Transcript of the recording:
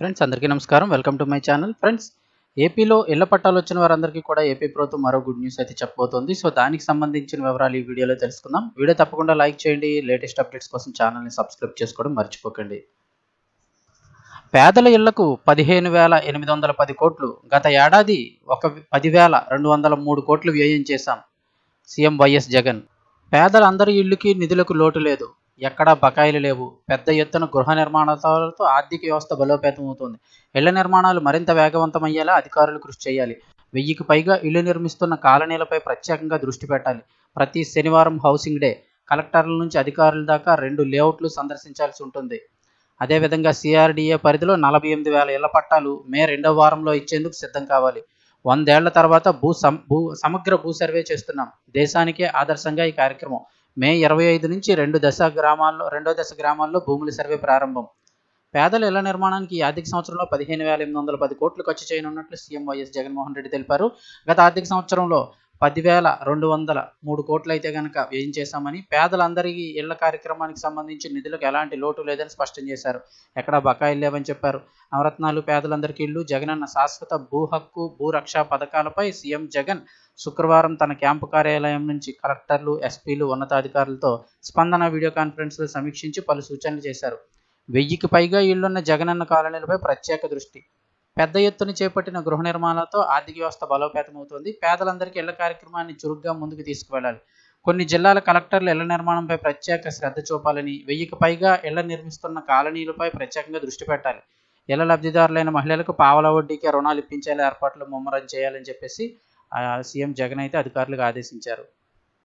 friends అందరికీ నమస్కారం welcome to my channel friends ఏపీలో ఇళ్ల పట్టాలు వచ్చిన వారందరికీ కూడా ఏపీ ప్రభుత్వం మరో గుడ్ న్యూస్ అయితే చెప్పబోతోంది సో దానికి సంబంధించిన వివరాలు ఈ వీడియోలో తెలుసుకుందాం వీడియో తప్పకుండా లైక్ చేయండి లేటెస్ట్ అప్డేట్స్ కోసం ఛానల్ని సబ్స్క్రైబ్ చేసుకోవడం మర్చిపోకండి పేదల ఇళ్లకు పదిహేను వేల ఎనిమిది వందల పది కోట్లు గత ఏడాది ఒక పదివేల రెండు వందల మూడు కోట్లు వ్యయం చేశాం సీఎం వైఎస్ జగన్ పేదలందరి ఇళ్ళుకి నిధులకు లోటు లేదు ఎక్కడా బకాయిలు లేవు పెద్ద ఎత్తున గృహ నిర్మాణాలతో ఆర్థిక వ్యవస్థ బలోపేతం అవుతుంది ఇళ్ల నిర్మాణాలు మరింత వేగవంతమయ్యేలా అధికారులు కృషి చేయాలి వెయ్యికి పైగా ఇళ్లు నిర్మిస్తున్న కాలనీలపై ప్రత్యేకంగా దృష్టి పెట్టాలి ప్రతి శనివారం హౌసింగ్ డే కలెక్టర్ల నుంచి అధికారుల దాకా రెండు లేఅవుట్లు సందర్శించాల్సి ఉంటుంది అదేవిధంగా సిఆర్డీఏ పరిధిలో నలభై ఎనిమిది వేల ఇళ్ల పట్టాలు మే రెండవ వారంలో ఇచ్చేందుకు సిద్ధం కావాలి వందేళ్ల తర్వాత భూ సం భూ సమగ్ర భూ సర్వే చేస్తున్నాం దేశానికే ఆదర్శంగా ఈ కార్యక్రమం మే ఇరవై ఐదు నుంచి రెండు దశ గ్రామాల్లో రెండో దశ గ్రామాల్లో భూముల సర్వే ప్రారంభం పేదల ఇళ్ల నిర్మాణానికి ఈ ఆర్థిక సంవత్సరంలో పదిహేను వేల ఎనిమిది వందల పది కోట్లు ఖర్చు చేయనున్నట్లు సీఎం వైఎస్ జగన్మోహన్ రెడ్డి తెలిపారు గత ఆర్థిక సంవత్సరంలో పదివేల రెండు వందల మూడు కోట్లు అయితే కనుక చేశామని పేదలందరికీ ఇళ్ల కార్యక్రమానికి సంబంధించి నిధులకు ఎలాంటి లోటు లేదని స్పష్టం చేశారు ఎక్కడ బకాయిలు లేవని చెప్పారు నవరత్నాలు పేదలందరికీ ఇల్లు జగనన్న శాశ్వత భూ హక్కు భూరక్ష పథకాలపై సీఎం జగన్ శుక్రవారం తన క్యాంపు కార్యాలయం నుంచి కలెక్టర్లు ఎస్పీలు ఉన్నతాధికారులతో స్పందన వీడియో కాన్ఫరెన్స్లు సమీక్షించి పలు సూచనలు చేశారు వెయ్యికి పైగా ఇళ్లున్న జగనన్న కాలనీలపై ప్రత్యేక దృష్టి పెద్ద ఎత్తున చేపట్టిన గృహ నిర్మాణాలతో ఆర్థిక వ్యవస్థ బలోపేతమవుతోంది పేదలందరికీ ఇళ్ల కార్యక్రమాన్ని చురుగ్గా ముందుకు తీసుకువెళ్ళాలి కొన్ని జిల్లాల కలెక్టర్లు ఇళ్ల నిర్మాణంపై ప్రత్యేక శ్రద్ధ చూపాలని వెయ్యికి పైగా ఇళ్ల నిర్మిస్తున్న కాలనీలపై ప్రత్యేకంగా దృష్టి పెట్టాలి ఇళ్ల లబ్ధిదారులైన మహిళలకు పావల వడ్డీకి రుణాలు ఇప్పించేలా ఏర్పాట్లు ముమ్మరం చేయాలని చెప్పేసి సీఎం జగన్ అయితే అధికారులకు ఆదేశించారు